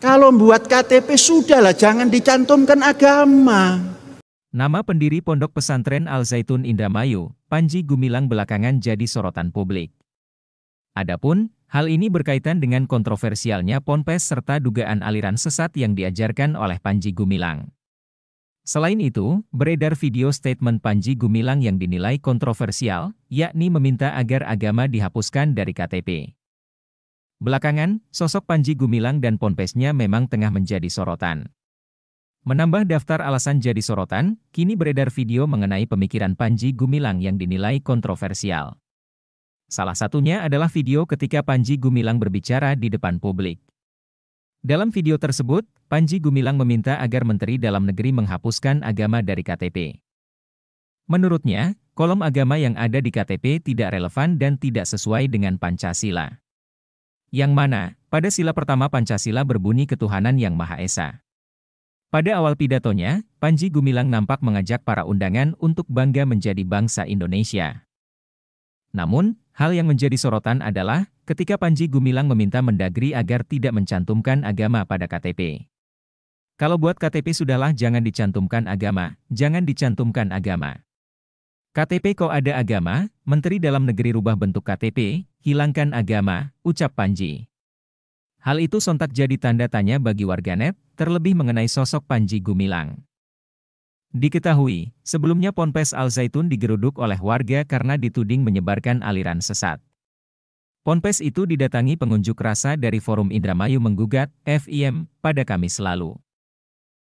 Kalau buat KTP sudahlah jangan dicantumkan agama. Nama pendiri Pondok Pesantren Al Zaitun Indramayu, Panji Gumilang belakangan jadi sorotan publik. Adapun, hal ini berkaitan dengan kontroversialnya ponpes serta dugaan aliran sesat yang diajarkan oleh Panji Gumilang. Selain itu, beredar video statement Panji Gumilang yang dinilai kontroversial, yakni meminta agar agama dihapuskan dari KTP. Belakangan, sosok Panji Gumilang dan ponpesnya memang tengah menjadi sorotan. Menambah daftar alasan jadi sorotan, kini beredar video mengenai pemikiran Panji Gumilang yang dinilai kontroversial. Salah satunya adalah video ketika Panji Gumilang berbicara di depan publik. Dalam video tersebut, Panji Gumilang meminta agar Menteri Dalam Negeri menghapuskan agama dari KTP. Menurutnya, kolom agama yang ada di KTP tidak relevan dan tidak sesuai dengan Pancasila yang mana, pada sila pertama Pancasila berbunyi ketuhanan yang Maha Esa. Pada awal pidatonya, Panji Gumilang nampak mengajak para undangan untuk bangga menjadi bangsa Indonesia. Namun, hal yang menjadi sorotan adalah ketika Panji Gumilang meminta Mendagri agar tidak mencantumkan agama pada KTP. Kalau buat KTP sudahlah jangan dicantumkan agama, jangan dicantumkan agama. KTP kok ada agama, Menteri Dalam Negeri rubah bentuk KTP, hilangkan agama, ucap Panji. Hal itu sontak jadi tanda tanya bagi warganet, terlebih mengenai sosok Panji Gumilang. Diketahui, sebelumnya Ponpes Al Zaitun digeruduk oleh warga karena dituding menyebarkan aliran sesat. Ponpes itu didatangi pengunjuk rasa dari Forum Indramayu Menggugat, FIM, pada Kamis lalu.